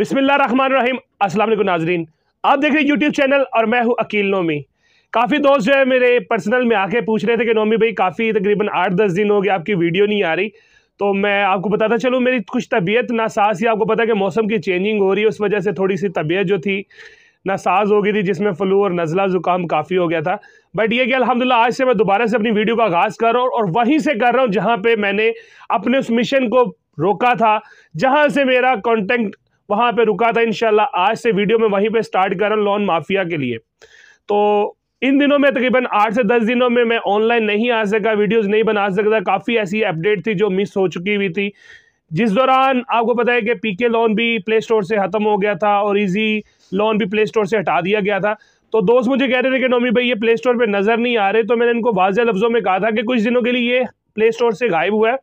बिसमीम असल नाजरीन आप देख रहे हैं यूट्यूब चैनल और मैं हूँ अकील नोमी काफ़ी दोस्त जो है मेरे पर्सनल में आके पूछ रहे थे कि नोमी भाई काफ़ी तकरीबन आठ दस दिन हो गए आपकी वीडियो नहीं आ रही तो मैं आपको बताता चलूँ मेरी कुछ तबीयत नासाज ही आपको पता है कि मौसम की चेंजिंग हो रही है उस वजह से थोड़ी सी तबीयत जो थी नासाज हो गई थी जिसमें फ्लू और नज़ला ज़ुकाम काफ़ी हो गया था बट ये कि अलहमदिल्ला आज से मैं दोबारा से अपनी वीडियो का आगाज़ कर रहा हूँ और वहीं से कर रहा हूँ जहाँ पर मैंने अपने उस मिशन को रोका था जहाँ से मेरा कॉन्टेंट वहां पे रुका था इनशाला आज से वीडियो में वहीं पे स्टार्ट कर रहा हूँ लोन माफिया के लिए तो इन दिनों में तकरीबन आठ से दस दिनों में मैं ऑनलाइन नहीं आ सका वीडियोज नहीं बना सकता काफ़ी ऐसी अपडेट थी जो मिस हो चुकी हुई थी जिस दौरान आपको पता है कि पीके लोन भी प्ले स्टोर से ख़त्म हो गया था और इजी लोन भी प्ले स्टोर से हटा दिया गया था तो दोस्त मुझे कह रहे थे कि नोमी भाई ये प्ले स्टोर पर नज़र नहीं आ रहे तो मैंने इनको वाजह लफ्ज़ों में कहा था कि कुछ दिनों के लिए ये प्ले स्टोर से गायब हुआ है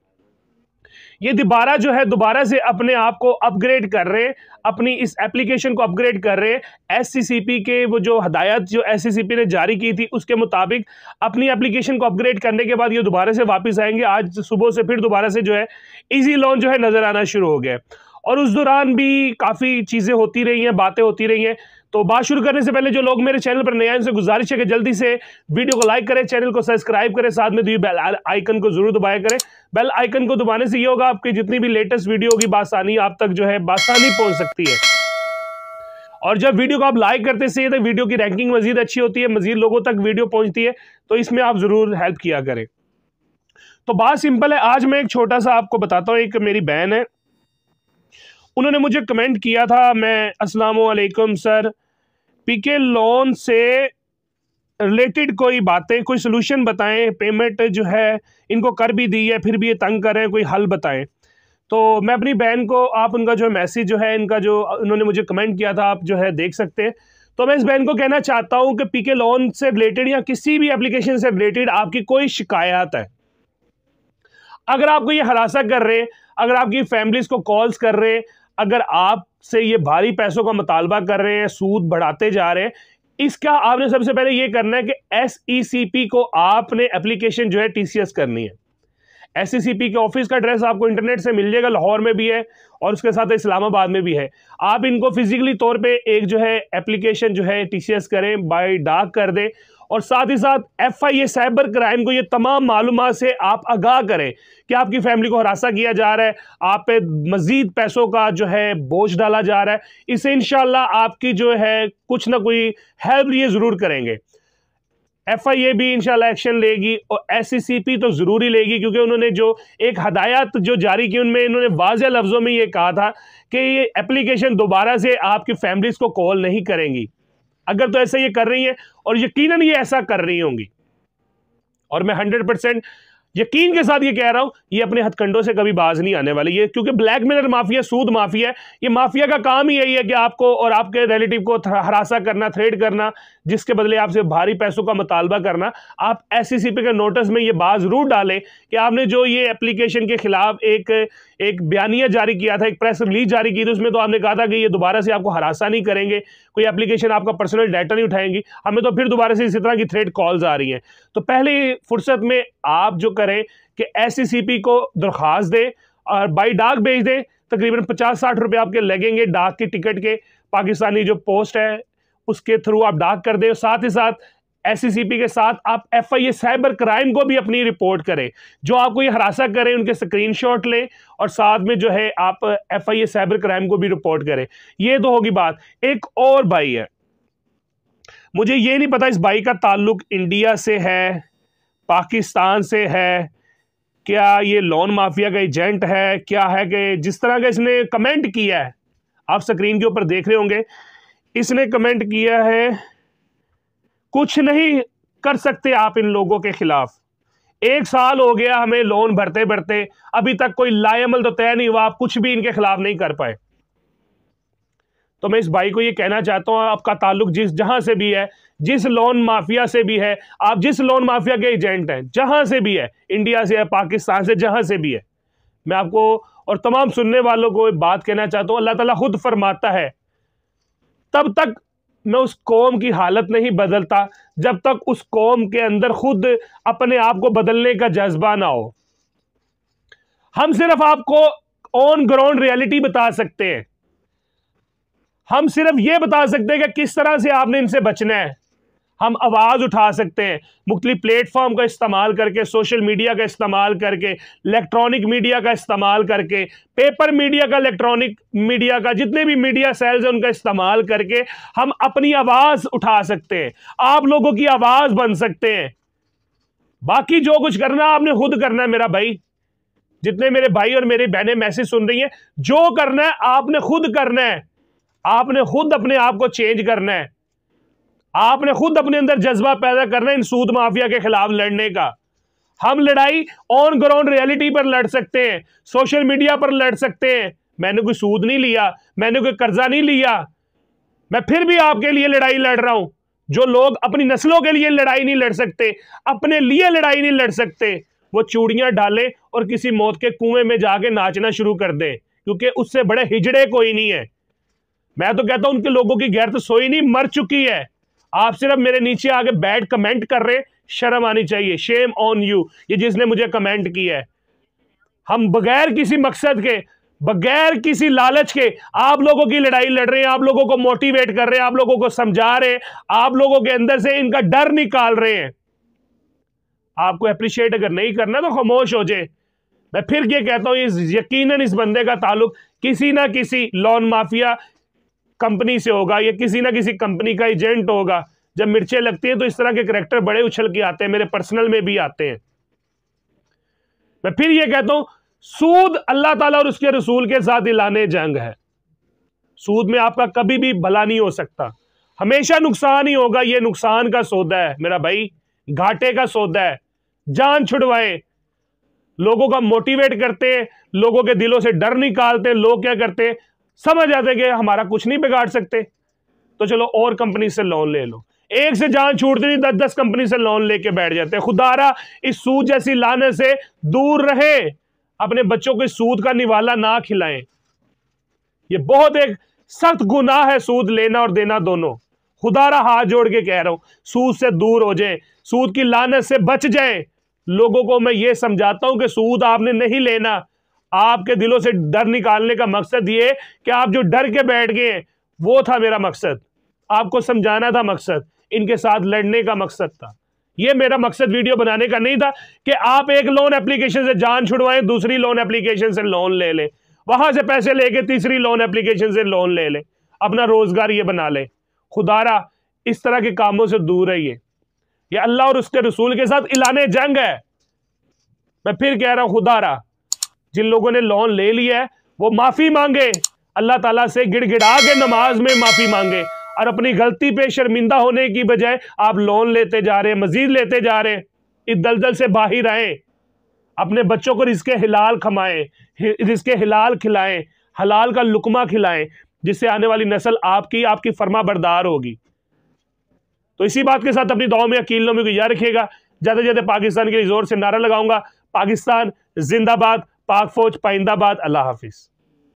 ये दोबारा जो है दोबारा से अपने आप को अपग्रेड कर रहे हैं अपनी इस एप्लीकेशन को अपग्रेड कर रहे हैं एस के वो जो हदायत जो एस सी ने जारी की थी उसके मुताबिक अपनी एप्लीकेशन को अपग्रेड करने के बाद ये दोबारा से वापस आएंगे आज सुबह से फिर दोबारा से जो है ईजी लॉन्च जो है नज़र आना शुरू हो गया और उस दौरान भी काफ़ी चीज़ें होती रही हैं बातें होती रही हैं तो बात शुरू करने से पहले जो लोग मेरे चैनल पर नए आए उनसे गुजारिश है कि जल्दी से वीडियो को लाइक करें चैनल को सब्सक्राइब करें साथ में दी बेल आइकन को जरूर दबाया करें बेल आइकन को दबाने से ये होगा आपकी जितनी भी लेटेस्ट वीडियो की बासानी आप तक जो है बासानी पहुंच सकती है और जब वीडियो को आप लाइक करते सही तो वीडियो की रैंकिंग मजीद अच्छी होती है मजीद लोगों तक वीडियो पहुंचती है तो इसमें आप ज़रूर हेल्प किया करें तो बात सिंपल है आज मैं एक छोटा सा आपको बताता हूँ एक मेरी बहन है उन्होंने मुझे कमेंट किया था मैं अस्सलाम वालेकुम सर पीके लोन से रिलेटेड कोई बातें कोई सोल्यूशन बताएं पेमेंट जो है इनको कर भी दी है फिर भी ये तंग कर रहे हैं कोई हल बताएं तो मैं अपनी बहन को आप उनका जो मैसेज जो है इनका जो उन्होंने मुझे कमेंट किया था आप जो है देख सकते हैं तो मैं इस बहन को कहना चाहता हूँ कि पीके लोन से रिलेटेड या किसी भी एप्लीकेशन से रिलेटेड आपकी कोई शिकायत है अगर आपको ये हरासा कर रहे हैं अगर आपकी फैमिलीज़ को कॉल्स कर रहे हैं अगर आपसे ये भारी पैसों का मुतालबा कर रहे हैं सूद बढ़ाते जा रहे हैं इसका आपने सबसे पहले ये करना है कि एस e को आपने एप्लीकेशन जो है टी करनी है एस e के ऑफिस का एड्रेस आपको इंटरनेट से मिल जाएगा लाहौर में भी है और उसके साथ इस्लामाबाद में भी है आप इनको फिजिकली तौर पे एक जो है एप्लीकेशन जो है टी करें बाय डाक कर दें और साथ ही साथ F I A cyber crime को ये तमाम मालूम से आप आगाह करें कि आपकी फैमिली को हरासा किया जा रहा है आप पे मज़ीद पैसों का जो है बोझ डाला जा रहा है इसे इन आपकी जो है कुछ ना कोई हेल्प ये ज़रूर करेंगे एफ आई ए भी इंशाल्लाह एक्शन लेगी और एस सी सी पी तो ज़रूरी लेगी क्योंकि उन्होंने जो एक हदायत जो जारी की उनमें इन्होंने वाज लफ्ज़ों में ये कहा था कि ये एप्लीकेशन दोबारा से आपकी फैमिलीज़ को कॉल नहीं करेंगी अगर तो ऐसा ये कर रही है और यकीनन ये ऐसा कर रही होंगी और मैं हंड्रेड परसेंट यकीन के साथ ये कह रहा हूं ये अपने हथकंडों से कभी बाज नहीं आने वाले ये क्योंकि ब्लैक मिलर माफिया सूद माफिया है ये माफिया का काम ही यही है कि आपको और आपके रिलेटिव को हरासा करना थ्रेड करना जिसके बदले आपसे भारी पैसों का मुतालबा करना आप एस e के नोटिस में ये बात ज़रूर डालें कि आपने जो ये एप्लीकेशन के खिलाफ एक एक बयानिया जारी किया था एक प्रेस रिलीज जारी की थी उसमें तो आपने कहा था कि ये दोबारा से आपको हरासा नहीं करेंगे कोई एप्लीकेशन आपका पर्सनल डाटा नहीं उठाएंगी हमें तो फिर दोबारा से इसी तरह की थ्रेड कॉल्स आ रही हैं तो पहले फुर्सत में आप जो करें कि एस e को दरख्वास्त दें और बाई डाक भेज दें तकरीबन पचास साठ रुपये आपके लगेंगे डाक की टिकट के पाकिस्तानी जो पोस्ट है उसके थ्रू आप डाक कर दें साथ ही साथ एससीसीपी e के साथ आप एफ आई साइबर क्राइम को भी अपनी रिपोर्ट करें जो आपको ये हरासा करें उनके स्क्रीनशॉट लें और साथ में जो है आप एफआईए साइबर क्राइम को भी रिपोर्ट करें ये तो होगी बात एक और भाई है मुझे ये नहीं पता इस भाई का ताल्लुक इंडिया से है पाकिस्तान से है क्या ये लोन माफिया का एजेंट है क्या है कि जिस तरह का इसने कमेंट किया है आप स्क्रीन के ऊपर देख रहे होंगे इसने कमेंट किया है कुछ नहीं कर सकते आप इन लोगों के खिलाफ एक साल हो गया हमें लोन भरते भरते अभी तक कोई लायमल तो तय नहीं हुआ आप कुछ भी इनके खिलाफ नहीं कर पाए तो मैं इस भाई को ये कहना चाहता हूं आपका ताल्लुक जिस जहां से भी है जिस लोन माफिया से भी है आप जिस लोन माफिया के एजेंट हैं जहां से भी है इंडिया से है पाकिस्तान से जहां से भी है मैं आपको और तमाम सुनने वालों को बात कहना चाहता हूँ अल्लाह ताला खुद फरमाता है तब तक मैं उस कौम की हालत नहीं बदलता जब तक उस कौम के अंदर खुद अपने आप को बदलने का जज्बा ना हो हम सिर्फ आपको ऑन ग्राउंड रियलिटी बता सकते हैं हम सिर्फ ये बता सकते हैं कि किस तरह से आपने इनसे बचना है हम आवाज़ उठा सकते हैं मुख्तलि प्लेटफॉर्म का इस्तेमाल करके सोशल मीडिया का इस्तेमाल करके इलेक्ट्रॉनिक मीडिया का इस्तेमाल करके पेपर मीडिया का इलेक्ट्रॉनिक मीडिया का जितने भी मीडिया सेल्स हैं उनका इस्तेमाल करके हम अपनी आवाज़ उठा सकते हैं आप लोगों की आवाज़ बन सकते हैं बाकी जो कुछ करना आपने खुद करना है मेरा भाई जितने मेरे भाई और मेरी बहनें मैसेज सुन रही हैं जो करना है आपने खुद करना है आपने खुद अपने आप को चेंज करना है आपने खुद अपने अंदर जज्बा पैदा करना इन सूद माफिया के खिलाफ लड़ने का हम लड़ाई ऑन ग्राउंड रियलिटी पर लड़ सकते हैं सोशल मीडिया पर लड़ सकते हैं मैंने कोई सूद नहीं लिया मैंने कोई कर्जा नहीं लिया मैं फिर भी आपके लिए लड़ाई लड़ रहा हूं जो लोग अपनी नस्लों के लिए लड़ाई नहीं लड़ सकते अपने लिए लड़ाई नहीं लड़ सकते वो चूड़ियां डाले और किसी मौत के कुएं में जाके नाचना शुरू कर दे क्योंकि उससे बड़े हिजड़े कोई नहीं है मैं तो कहता हूं उनके लोगों की गैर तो सोई नहीं मर चुकी है आप सिर्फ मेरे नीचे आके बैड कमेंट कर रहे शर्म आनी चाहिए शेम ऑन यू ये जिसने मुझे कमेंट किया है हम बगैर किसी मकसद के बगैर किसी लालच के आप लोगों की लड़ाई लड़ रहे हैं आप लोगों को मोटिवेट कर रहे हैं आप लोगों को समझा रहे हैं आप लोगों के अंदर से इनका डर निकाल रहे हैं आपको अप्रिशिएट अगर नहीं करना तो खामोश हो जाए मैं फिर ये कहता हूं यकीनन इस बंदे का ताल्लुक किसी ना किसी लोन माफिया कंपनी से होगा या किसी ना किसी कंपनी का एजेंट होगा जब मिर्चें लगती हैं तो इस तरह के करेक्टर बड़े उछल के आते हैं मेरे पर्सनल में भी आते हैं मैं फिर ये कहता हूं सूद अल्लाह ताला और उसके रसूल के साथ इलाने जंग है सूद में आपका कभी भी भला नहीं हो सकता हमेशा नुकसान ही होगा ये नुकसान का सौदा है मेरा भाई घाटे का सौदा है जान छुड़वाए लोगों का मोटिवेट करते लोगों के दिलों से डर निकालते लोग क्या करते समझ आते कि हमारा कुछ नहीं बिगाड़ सकते तो चलो और कंपनी से लोन ले लो एक से जान छूटती नहीं दस दस कंपनी से लोन लेके बैठ जाते खुदारा इस सूद जैसी लाने से दूर रहे अपने बच्चों को सूद का निवाला ना खिलाएं ये बहुत एक सख्त गुनाह है सूद लेना और देना दोनों खुदारा हाथ जोड़ के कह रहा हूं सूद से दूर हो जाए सूद की लानत से बच जाए लोगों को मैं ये समझाता हूं कि सूद आपने नहीं लेना आपके दिलों से डर निकालने का मकसद ये कि आप जो डर के बैठ गए वो था मेरा मकसद आपको समझाना था मकसद इनके साथ लड़ने का मकसद था ये मेरा मकसद वीडियो बनाने का नहीं था कि आप एक लोन एप्लीकेशन से जान छुड़वाएं दूसरी लोन एप्लीकेशन से लोन ले लें वहां से पैसे लेके तीसरी लोन एप्लीकेशन से लोन ले लें अपना रोजगार ये बना लें खुदारा इस तरह के कामों से दूर रहिए यह अल्लाह और उसके रसूल के साथ इलाने जंग है मैं फिर कह रहा हूं खुदारा जिन लोगों ने लोन ले लिया है वो माफ़ी मांगे अल्लाह ताला से गिड़गिड़ा के नमाज में माफ़ी मांगे और अपनी गलती पे शर्मिंदा होने की बजाय आप लोन लेते जा रहे हैं मजीद लेते जा रहे इस दलदल से बाहर आए अपने बच्चों को रिस्के हिलाल खमाएं रिस्के हिलाल खिलाएं हलाल का लुकमा खिलाएं जिससे आने वाली नस्ल आपकी आपकी फरमा बरदार होगी तो इसी बात के साथ अपनी दाव में अकीलों में याद रखिएगा ज़्यादा ज़्यादा पाकिस्तान के लिए ज़ोर से नारा लगाऊंगा पाकिस्तान जिंदाबाद पाक फौज पाइंदाबाद अल्लाह हाफिज़